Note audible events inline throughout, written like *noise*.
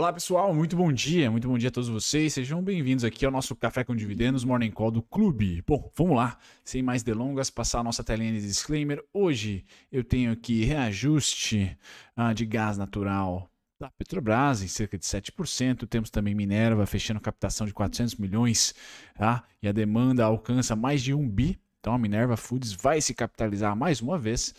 Olá pessoal, muito bom dia, muito bom dia a todos vocês. Sejam bem-vindos aqui ao nosso Café com Dividendos Morning Call do Clube. Bom, vamos lá, sem mais delongas, passar a nossa telinha de disclaimer. Hoje eu tenho aqui reajuste ah, de gás natural da Petrobras em cerca de 7%. Temos também Minerva fechando captação de 400 milhões tá? e a demanda alcança mais de 1 bi. Então a Minerva Foods vai se capitalizar mais uma vez.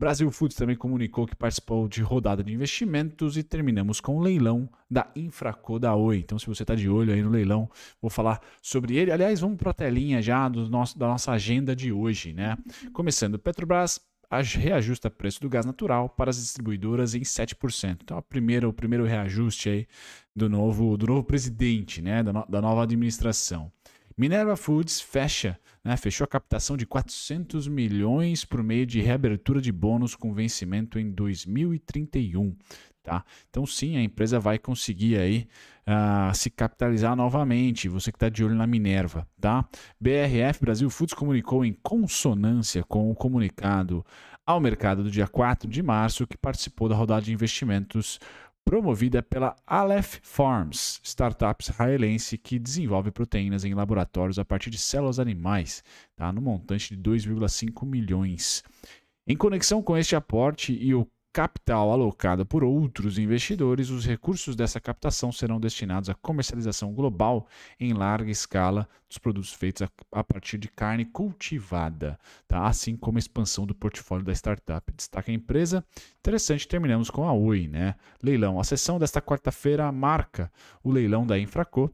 Brasil Foods também comunicou que participou de rodada de investimentos e terminamos com o leilão da Infraco da Oi. Então, se você está de olho aí no leilão, vou falar sobre ele. Aliás, vamos para a telinha já do nosso, da nossa agenda de hoje, né? Uhum. Começando, Petrobras reajusta preço do gás natural para as distribuidoras em 7%. Então, a primeira, o primeiro reajuste aí do novo, do novo presidente, né? da, no, da nova administração. Minerva Foods fecha, né, fechou a captação de 400 milhões por meio de reabertura de bônus com vencimento em 2031. Tá? Então sim, a empresa vai conseguir aí uh, se capitalizar novamente. Você que está de olho na Minerva, tá? BRF Brasil Foods comunicou em consonância com o comunicado ao mercado do dia 4 de março que participou da rodada de investimentos promovida pela Aleph Farms, startup israelense que desenvolve proteínas em laboratórios a partir de células animais, tá? no montante de 2,5 milhões. Em conexão com este aporte e o capital alocada por outros investidores, os recursos dessa captação serão destinados à comercialização global em larga escala dos produtos feitos a, partir de carne cultivada, tá? assim como a expansão do portfólio da startup. Destaca a empresa. Interessante, terminamos com a Oi, né? Leilão. A sessão desta quarta-feira marca o leilão da Infraco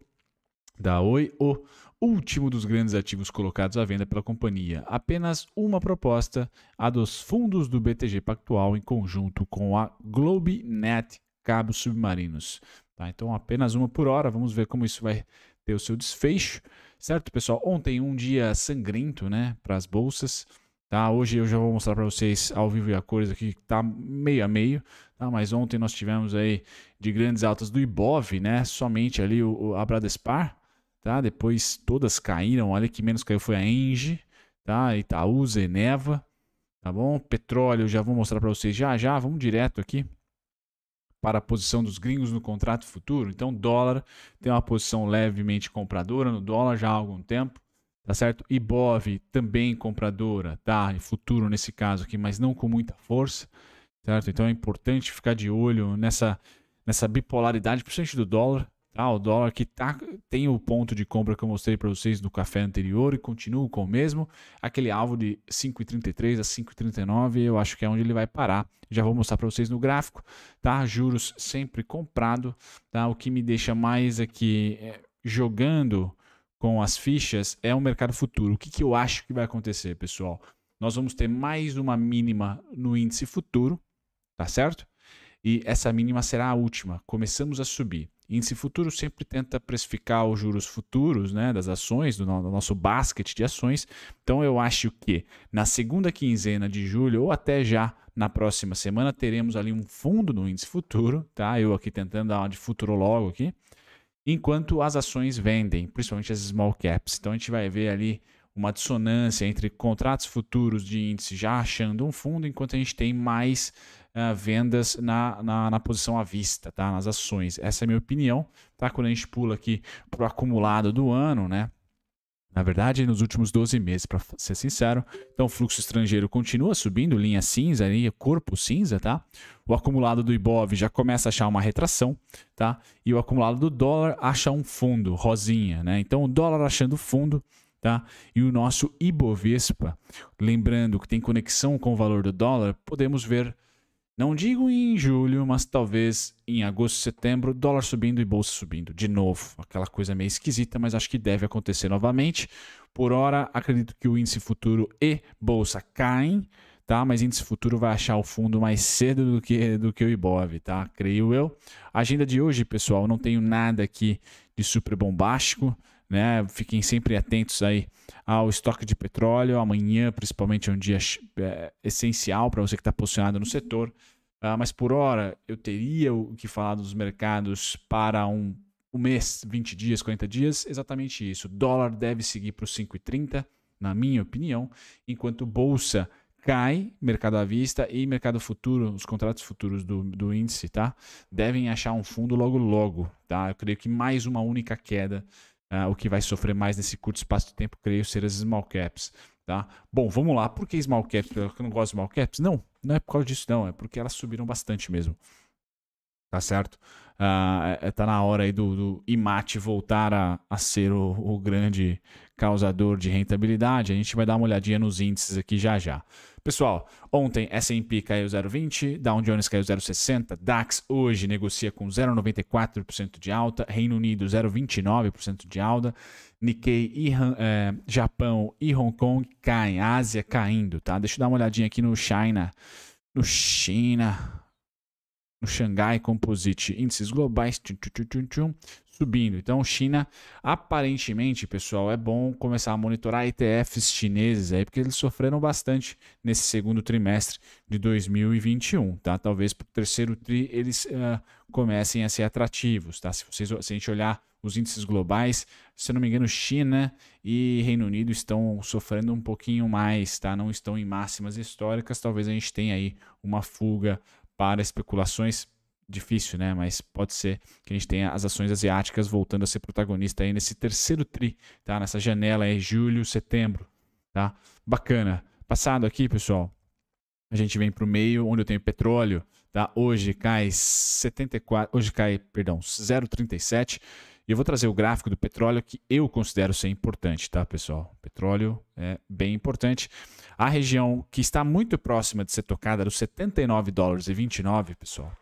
da Oi, o último dos grandes ativos colocados à venda pela companhia. Apenas uma proposta, a dos fundos do BTG Pactual em conjunto com a GlobeNet Cabos Submarinos. Tá, então, apenas uma por hora. Vamos ver como isso vai ter o seu desfecho. Certo, pessoal? Ontem um dia sangrento né, para as bolsas. Tá, hoje eu já vou mostrar para vocês ao vivo e a cores aqui que está meio a meio, tá? Mas ontem nós tivemos aí de grandes altas do Ibov, né? Somente ali o, o tá? Depois todas caíram, olha que menos caiu foi a Engie, tá? Itaúsa, Eneva, tá bom? Petróleo, já vou mostrar para vocês já já, vamos direto aqui para a posição dos gringos no contrato futuro. Então, dólar tem uma posição levemente compradora no dólar já há algum tempo, tá certo? Ibov também compradora, tá? E futuro nesse caso aqui, mas não com muita força, certo? Então é importante ficar de olho nessa nessa bipolaridade, principalmente do dólar, o dólar que tá, tem o ponto de compra que eu mostrei para vocês no café anterior e continua com o mesmo. Aquele alvo de 5,33 a 5,39 eu acho que é onde ele vai parar. Já vou mostrar para vocês no gráfico. Tá? Juros sempre comprado. Tá? O que me deixa mais aqui é, jogando com as fichas é o mercado futuro. O que, que eu acho que vai acontecer, pessoal? Nós vamos ter mais uma mínima no índice futuro, tá certo? E essa mínima será a última. Começamos a subir. Índice futuro sempre tenta precificar os juros futuros né, das ações, do, nosso basket de ações. Então eu acho que na segunda quinzena de julho ou até já na próxima semana teremos ali um fundo no índice futuro, tá? Eu aqui tentando dar uma de futurologo aqui, enquanto as ações vendem, principalmente as small caps. Então a gente vai ver ali uma dissonância entre contratos futuros de índice já achando um fundo, enquanto a gente tem mais uh, vendas na, na, na, posição à vista, tá? nas ações. Essa é a minha opinião. Tá? Quando a gente pula aqui para o acumulado do ano, né? Na verdade, nos últimos 12 meses, para ser sincero. Então, o fluxo estrangeiro continua subindo, linha cinza, linha corpo cinza, tá? O acumulado do Ibov já começa a achar uma retração, tá? E o acumulado do dólar acha um fundo, rosinha, né? Então, o dólar achando fundo, Tá? E o nosso Ibovespa, lembrando que tem conexão com o valor do dólar, podemos ver não digo em julho, mas talvez em agosto, setembro, dólar subindo e bolsa subindo de novo. Aquela coisa meio esquisita, mas acho que deve acontecer novamente. Por hora, acredito que o índice futuro e bolsa caem, tá? Mas índice futuro vai achar o fundo mais cedo do que, do que o Ibov, tá? Creio eu. agenda de hoje, pessoal, não tenho nada aqui de super bombástico né? Fiquem sempre atentos aí ao estoque de petróleo. Amanhã, principalmente, é um dia é, essencial para você que está posicionado no setor. Uh, mas por hora, eu teria o que falar dos mercados para um, um mês, 20 dias, 40 dias, exatamente isso. O dólar deve seguir para os 5,30, na minha opinião, enquanto bolsa cai, mercado à vista e mercado futuro, os contratos futuros do, do índice, tá? Devem achar um fundo logo logo, tá? Eu creio que mais uma única queda Uh, o que vai sofrer mais nesse curto espaço de tempo, creio, ser as small caps. Tá? Bom, vamos lá. Por que small caps? Eu não gosto de small caps? Não, não é por causa disso, não. É porque elas subiram bastante mesmo tá certo? Uh, tá na hora aí do, do IMAT voltar a, a ser o, o, grande causador de rentabilidade. A gente vai dar uma olhadinha nos índices aqui já já. Pessoal, ontem S&P caiu 0,20, Dow Jones caiu 0,60, DAX hoje negocia com 0,94% de alta, Reino Unido 0,29% de alta, Nikkei, e, é, Japão e Hong Kong caem, Ásia caindo, tá? Deixa eu dar uma olhadinha aqui no China, no China, no Xangai Composite índices globais tchum, tchum, tchum, subindo. Então, China, aparentemente, pessoal, é bom começar a monitorar ETFs chineses aí, porque eles sofreram bastante nesse segundo trimestre de 2021, tá? Talvez para o terceiro tri eles uh, comecem a ser atrativos, tá? Se, vocês, se a gente olhar os índices globais, se eu não me engano, China e Reino Unido estão sofrendo um pouquinho mais, tá? Não estão em máximas históricas, talvez a gente tenha aí uma fuga para especulações difícil, né? Mas pode ser que a gente tenha as ações asiáticas voltando a ser protagonista aí nesse terceiro tri, tá? Nessa janela aí, julho, setembro, tá? Bacana. Passado aqui, pessoal, a gente vem para o meio, onde eu tenho petróleo, tá? Hoje cai 74, hoje cai, perdão, 0,37 e eu vou trazer o gráfico do petróleo que eu considero ser importante, tá, pessoal? Petróleo é bem importante. A região que está muito próxima de ser tocada era os 79 dólares e 29, pessoal.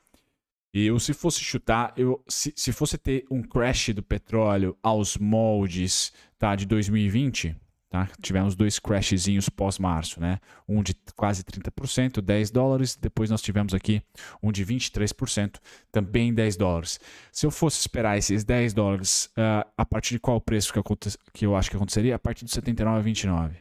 E eu, se fosse chutar, eu, se, se fosse ter um crash do petróleo aos moldes tá, de 2020, Tá? Tivemos dois crashzinhos pós-março, né? Um de quase 30%, 10 dólares. Depois nós tivemos aqui um de 23%, também 10 dólares. Se eu fosse esperar esses 10 dólares, uh, a partir de qual preço que eu, que eu acho que aconteceria? A partir do 79,29,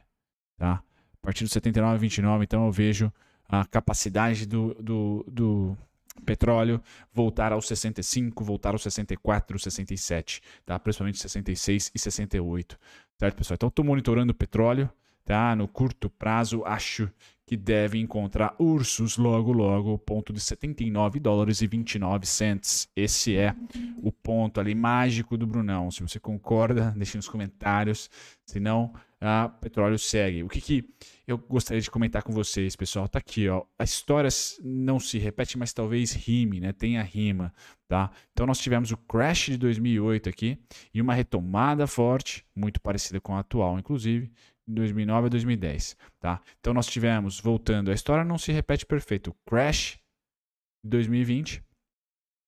tá? A partir do 79,29, então eu vejo a capacidade do, do, do petróleo, voltar aos 65, voltar aos 64, 67, tá? Principalmente 66 e 68, certo, pessoal? Então, estou monitorando o petróleo, tá? No curto prazo, acho que deve encontrar ursos logo logo, ponto de 79 dólares e 29 cents. Esse é o ponto ali mágico do Brunão. Se você concorda, deixe nos comentários, senão a petróleo segue. O que, que eu gostaria de comentar com vocês, pessoal, tá aqui, ó. A história não se repete, mas talvez rime, né? Tem a rima, tá? Então nós tivemos o crash de 2008 aqui e uma retomada forte, muito parecida com a atual, inclusive, 2009 a 2010, tá? Então nós tivemos, voltando, a história não se repete perfeito, Crash 2020,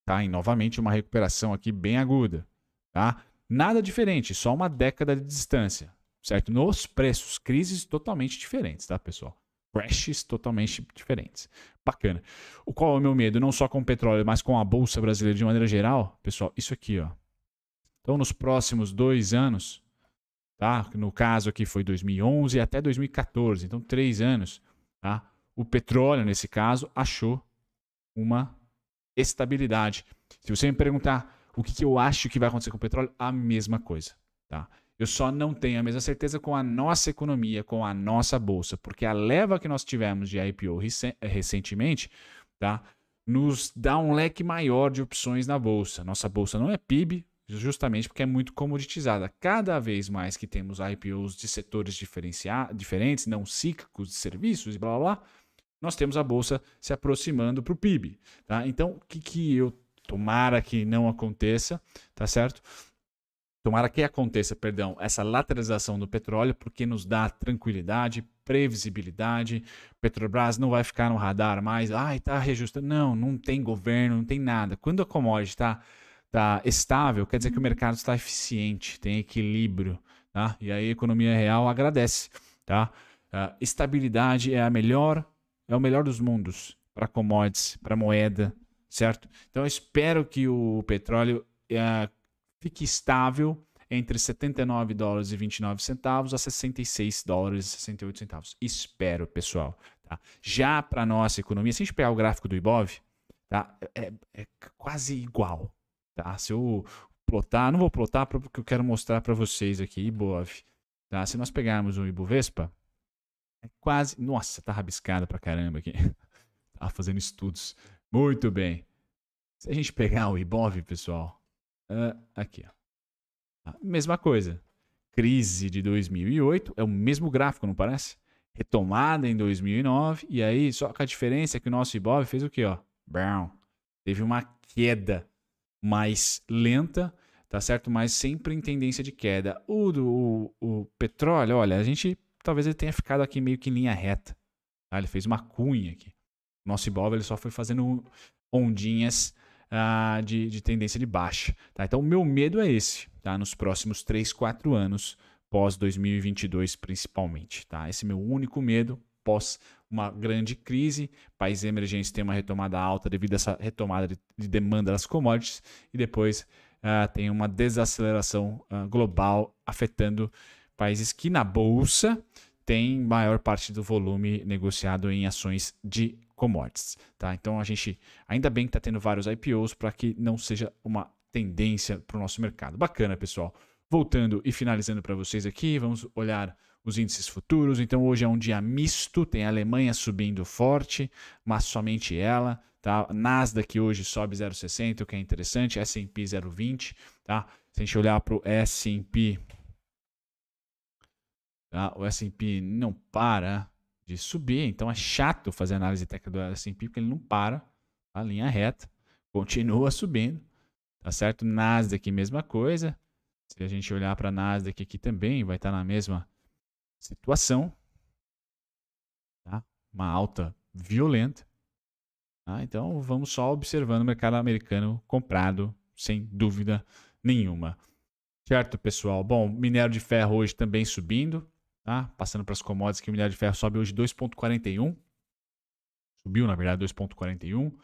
tá? E novamente uma recuperação aqui bem aguda, tá? Nada diferente, só uma década de distância, certo? Nos preços, crises totalmente diferentes, tá, pessoal? crashes totalmente diferentes. Bacana. O qual é o meu medo? Não só com o petróleo, mas com a bolsa brasileira de maneira geral, pessoal. Isso aqui, ó. Então, nos próximos dois anos, tá? No caso aqui foi 2011 até 2014, então três anos, tá? O petróleo nesse caso achou uma estabilidade. Se você me perguntar o que, que eu acho que vai acontecer com o petróleo, a mesma coisa, tá? Eu só não tenho a mesma certeza com a nossa economia, com a nossa bolsa, porque a leva que nós tivemos de IPO recentemente, tá? Nos dá um leque maior de opções na bolsa. Nossa bolsa não é PIB, justamente porque é muito comoditizada. Cada vez mais que temos IPOs de setores diferentes, não cíclicos de serviços e blá blá, blá nós temos a bolsa se aproximando para o PIB. Tá? Então, o que, que eu tomara que não aconteça, tá certo? Tomara que aconteça, perdão, essa lateralização do petróleo, porque nos dá tranquilidade, previsibilidade. Petrobras não vai ficar no radar mais. Ai, tá reajustando. Não, não tem governo, não tem nada. Quando a commodity está está estável, quer dizer que o uhum. mercado está eficiente, tem equilíbrio, tá? E aí a economia real agradece, tá? Ah, estabilidade é a melhor, é o melhor dos mundos para commodities, para moeda, certo? Então eu espero que o petróleo eh, fique estável entre 79 dólares e 29 centavos a 66 dólares e 68 centavos. Espero, pessoal. Tá? Já para nossa economia, se a gente pegar o gráfico do IBOV, tá? é, é quase igual. Tá? Se eu plotar, não vou plotar porque eu quero mostrar para vocês aqui, Ibov. Tá? Se nós pegarmos o Ibovespa, é quase. Nossa, tá rabiscado pra caramba aqui. *laughs* tá fazendo estudos. Muito bem. Se a gente pegar o Ibov, pessoal, uh, aqui, ó. Tá? Mesma coisa. Crise de 2008, é o mesmo gráfico, não parece? Retomada em 2009, e aí só que a diferença é que o nosso Ibov fez o quê, ó? Brown. Teve uma queda mais lenta, tá certo? Mas sempre em tendência de queda. O, o, o petróleo, olha, a gente talvez ele tenha ficado aqui meio que em linha reta. Tá? Ele fez uma cunha aqui. Nosso Ibov ele só foi fazendo ondinhas ah, de, de, tendência de baixa. Tá? Então, o meu medo é esse, tá? nos próximos 3, 4 anos, pós 2022 principalmente. Tá? Esse é meu único medo pós uma grande crise, países emergentes tem uma retomada alta devido a essa retomada de, de demanda das commodities, e depois uh, tem uma desaceleração uh, global afetando países que na bolsa têm maior parte do volume negociado em ações de commodities. Tá? Então a gente ainda bem que está tendo vários IPOs para que não seja uma tendência para o nosso mercado. Bacana, pessoal. Voltando e finalizando para vocês aqui, vamos olhar os índices futuros. Então hoje é um dia misto, tem a Alemanha subindo forte, mas somente ela. Tá? Nasdaq hoje sobe 0,60, o que é interessante, S&P 0,20. Tá? Se a gente olhar para o S&P, tá? o S&P não para de subir, então é chato fazer análise técnica do S&P, porque ele não para, a tá? linha reta, continua subindo, tá certo? Nasdaq, mesma coisa. Se a gente olhar para a Nasdaq aqui também, vai estar tá na mesma situação, tá? uma alta violenta. Tá? Então vamos só observando o mercado americano comprado, sem dúvida nenhuma. Certo, pessoal? Bom, minério de ferro hoje também subindo, tá? Passando para as commodities que o minério de ferro sobe hoje 2,41. Subiu, na verdade, 2,41.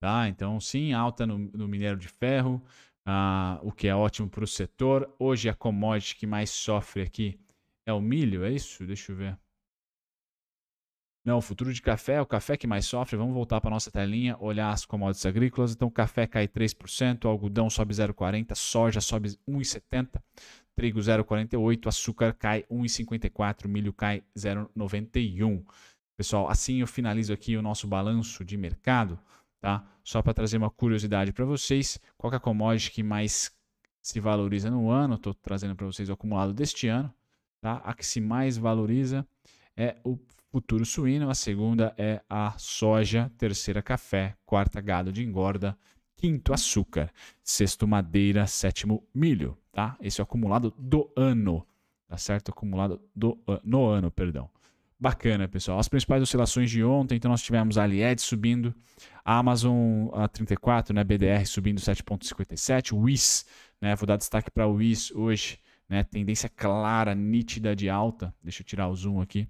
Tá? Então, sim, alta no, no minério de ferro, ah, o que é ótimo para o setor. Hoje a commodity que mais sofre aqui é o milho, é isso? Deixa eu ver. Não, o futuro de café é o café que mais sofre. Vamos voltar para nossa telinha, olhar as commodities agrícolas. Então, café cai 3%, algodão sobe 0,40%, soja sobe 1,70%, trigo 0,48%, açúcar cai 1,54%, milho cai 0,91%. Pessoal, assim eu finalizo aqui o nosso balanço de mercado, tá? Só para trazer uma curiosidade para vocês, qual é a commodity que mais se valoriza no ano? Estou trazendo para vocês o acumulado deste ano. Tá? A que se mais valoriza é o futuro suíno, a segunda é a soja, terceira café, quarta gado de engorda, quinto açúcar, sexto madeira, sétimo milho, tá? Esse é o acumulado do ano, tá certo? Acumulado do, no ano, perdão. Bacana, pessoal. As principais oscilações de ontem, então nós tivemos a Alied subindo, a Amazon a 34, né, BDR subindo 7.57, o WIS, né, vou dar destaque para o WIS hoje, né? Tendência clara, nítida de alta. Deixa eu tirar o zoom aqui.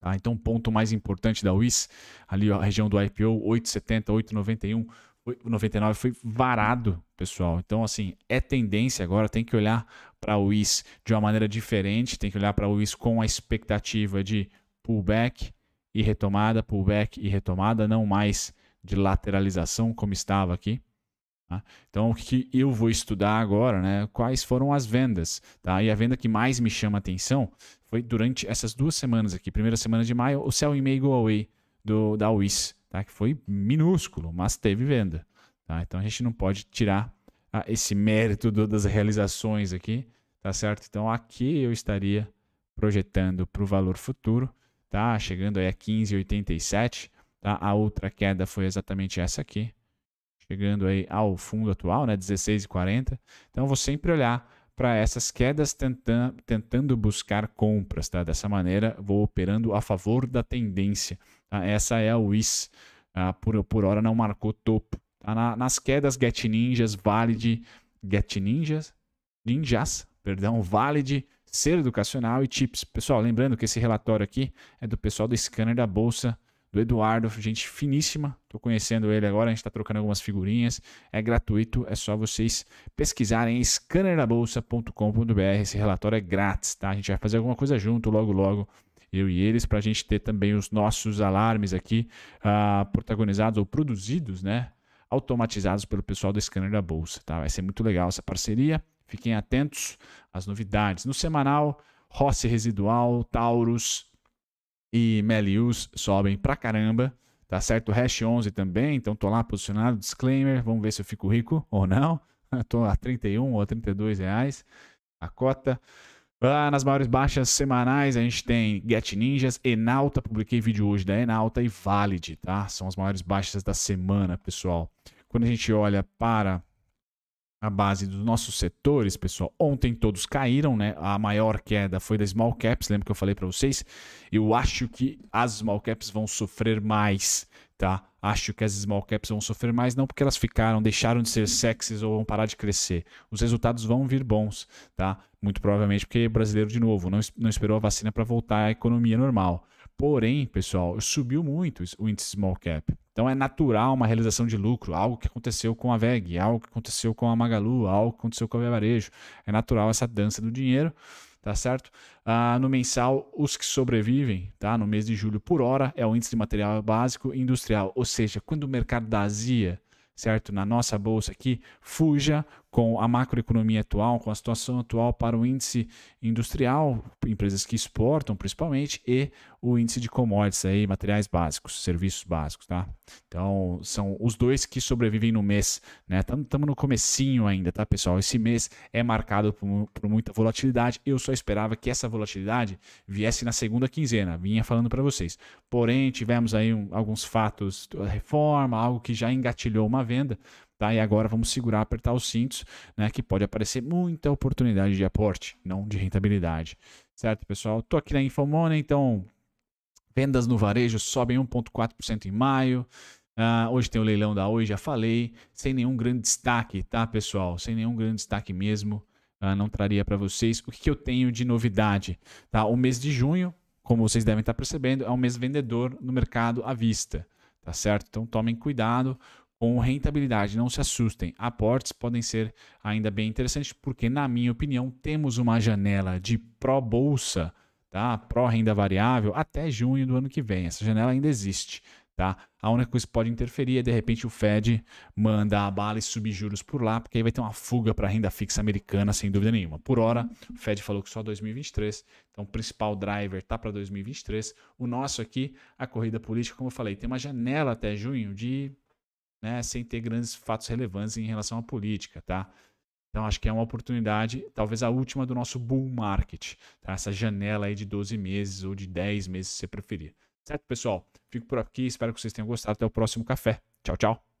Tá? Então, ponto mais importante da WIS, ali a região do IPO, 8,70, 8,91. O foi varado, pessoal. Então, assim, é tendência agora, tem que olhar para o WIS de uma maneira diferente, tem que olhar para o WIS com a expectativa de pullback e retomada, pullback e retomada, não mais de lateralização como estava aqui. Né? Então, o que eu vou estudar agora, né? Quais foram as vendas, tá? E a venda que mais me chama a atenção foi durante essas duas semanas aqui, primeira semana de maio, o Sell in May Go Away do, da WIS, tá? Que foi minúsculo, mas teve venda, tá? Então, a gente não pode tirar ah, esse mérito do, das realizações aqui, tá certo? Então, aqui eu estaria projetando para o valor futuro, tá? Chegando aí a 15,87, tá? A outra queda foi exatamente essa aqui, chegando aí ao fundo atual, né, 16,40. Então, eu vou sempre olhar para essas quedas tentando, tentando buscar compras, tá? Dessa maneira, vou operando a favor da tendência. Tá? Essa é a WIS. Tá? Por, por hora não marcou topo. Tá? Na, nas quedas, Get Ninjas, vale de Get Ninjas, Ninjas, perdão, vale de ser educacional e tips. Pessoal, lembrando que esse relatório aqui é do pessoal do Scanner da Bolsa do Eduardo, gente finíssima. Estou conhecendo ele agora, a gente está trocando algumas figurinhas. É gratuito, é só vocês pesquisarem scannerdabolsa.com.br. Esse relatório é grátis, tá? A gente vai fazer alguma coisa junto logo, logo eu e eles, para a gente ter também os nossos alarmes aqui uh, protagonizados ou produzidos, né? Automatizados pelo pessoal do Scanner da Bolsa, tá? Vai ser muito legal essa parceria. Fiquem atentos às novidades. No semanal, Rossi Residual, Taurus, e Melius sobem pra caramba. Tá certo? Hash 11 também, então tô lá posicionado. Disclaimer, vamos ver se eu fico rico ou não. *laughs* tô a 31 ou a 32 reais a cota. Ah, nas maiores baixas semanais a gente tem Get Ninjas, Enalta, publiquei vídeo hoje da Enalta e Valid, tá? São as maiores baixas da semana, pessoal. Quando a gente olha para a base dos nossos setores, pessoal. Ontem todos caíram, né? A maior queda foi da small caps, lembra que eu falei para vocês? Eu acho que as small caps vão sofrer mais, tá? Acho que as small caps vão sofrer mais não porque elas ficaram, deixaram de ser sexys ou vão parar de crescer. Os resultados vão vir bons, tá? Muito provavelmente porque brasileiro de novo não, não esperou a vacina para voltar à economia normal. Porém, pessoal, subiu muito o índice small cap. Então é natural uma realização de lucro, algo que aconteceu com a VEG, algo que aconteceu com a Magalu, algo que aconteceu com a Varejo. É natural essa dança do dinheiro, tá certo? Ah, no mensal, os que sobrevivem, tá? No mês de julho por hora é o índice de material básico industrial, ou seja, quando o mercado da Azia certo? Na nossa bolsa aqui, fuja com a macroeconomia atual, com a situação atual para o índice industrial, empresas que exportam principalmente, e o índice de commodities, aí, materiais básicos, serviços básicos, tá? Então, são os dois que sobrevivem no mês, né? Estamos no comecinho ainda, tá, pessoal? Esse mês é marcado por, por, muita volatilidade. Eu só esperava que essa volatilidade viesse na segunda quinzena, vinha falando para vocês. Porém, tivemos aí um, alguns fatos, eh, reforma, algo que já engatilhou uma venda, Tá? E agora vamos segurar, apertar os cintos, né? que pode aparecer muita oportunidade de aporte, não de rentabilidade. Certo, pessoal? Estou aqui na Infomona, então vendas no varejo sobem 1,4% em maio. Uh, hoje tem o leilão da Oi, já falei, sem nenhum grande destaque, tá, pessoal? Sem nenhum grande destaque mesmo, uh, não traria para vocês. O que, que, eu tenho de novidade? Tá? O mês de junho, como vocês devem estar tá percebendo, é um mês vendedor no mercado à vista, tá certo? Então tomem cuidado com rentabilidade. Não se assustem, aportes podem ser ainda bem interessantes, porque, na minha opinião, temos uma janela de pró-bolsa, tá? pró-renda variável, até junho do ano que vem. Essa janela ainda existe. Tá? A única coisa que pode interferir é de repente o Fed manda a bala e subir juros por lá, porque aí vai ter uma fuga para a renda fixa americana, sem dúvida nenhuma. Por hora, o Fed falou que só 2023, então o principal driver tá para 2023. O nosso aqui, a corrida política, como eu falei, tem uma janela até junho de né, sem ter grandes fatos relevantes em relação à política, tá? Então acho que é uma oportunidade, talvez a última do nosso bull market, tá? Essa janela aí de 12 meses ou de 10 meses, se você preferir. Certo, pessoal? Fico por aqui, espero que vocês tenham gostado. Até o próximo café. Tchau, tchau.